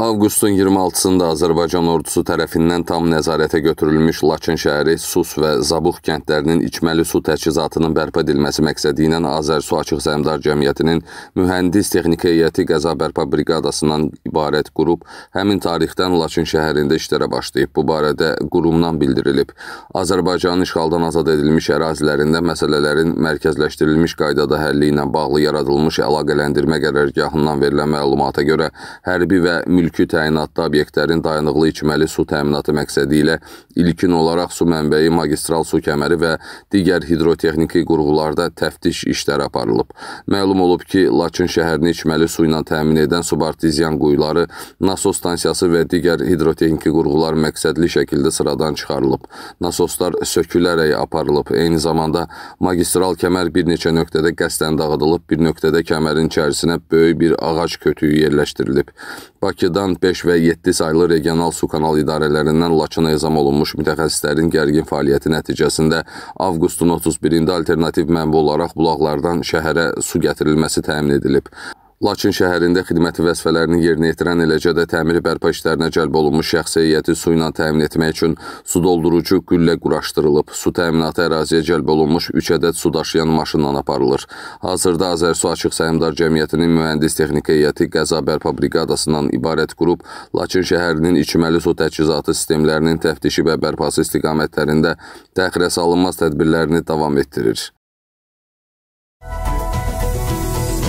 Avqustun 26-sında Azərbaycan ordusu tərəfindən tam nəzarətə götürülmüş Laçın şəhəri, Sus və Zabux kəndlərinin içməli su təchizatının bərpa edilməsi məqsədi ilə Azərsu Açıq Zəmdar Cəmiyyətinin mühəndis texniki heyəti qəza bərpa briqadasından ibarət qrup həmin tarixdən Laçın şəhərində işlərə başlayıb. Bu barədə qurumdan bildirilib. Azərbaycanın işğaldan azad edilmiş ərazilərində məsələlərin mərkəzləşdirilmiş qaydada həlli ilə bağlı yaradılmış əlaqələndirmə qərargahından verilən məlumata görə hərbi və mülki mülki təyinatlı obyektlərin dayanıqlı içməli su təminatı məqsədi ilə ilkin olaraq su mənbəyi, magistral su kəməri və digər hidrotexniki qurğularda təftiş işləri aparılıb. Məlum olub ki, Laçın şəhərini içməli su ilə təmin edən subartizyan quyuları, nasos stansiyası və digər hidrotexniki qurğular məqsədli şəkildə sıradan çıxarılıb. Nasoslar sökülərək aparılıb. Eyni zamanda magistral kəmər bir neçə nöqtədə qəsdən dağıdılıb, bir nöqtədə kəmərin içərisinə böyük bir ağac kötüyü yerləşdirilib. Bakıda Bakıdan 5 və 7 saylı regional su kanal idarələrindən Laçına ezam olunmuş mütəxəssislərin gərgin fəaliyyəti nəticəsində avqustun 31-də alternativ mənbə olaraq bulaqlardan şəhərə su gətirilməsi təmin edilib. Laçın şəhərində xidməti vəzifələrini yerinə yetirən eləcə də təmiri bərpa işlərinə cəlb olunmuş şəxs heyəti su ilə təmin etmək üçün su doldurucu güllə quraşdırılıb. Su təminatı əraziyə cəlb olunmuş 3 ədəd su daşıyan maşınla aparılır. Hazırda Azərsu Açıq Səhmdar Cəmiyyətinin mühəndis texniki heyəti qəza bərpa briqadasından ibarət qrup Laçın şəhərinin içməli su təchizatı sistemlərinin təftişi və bərpası istiqamətlərində təxirə salınmaz tədbirlərini davam etdirir.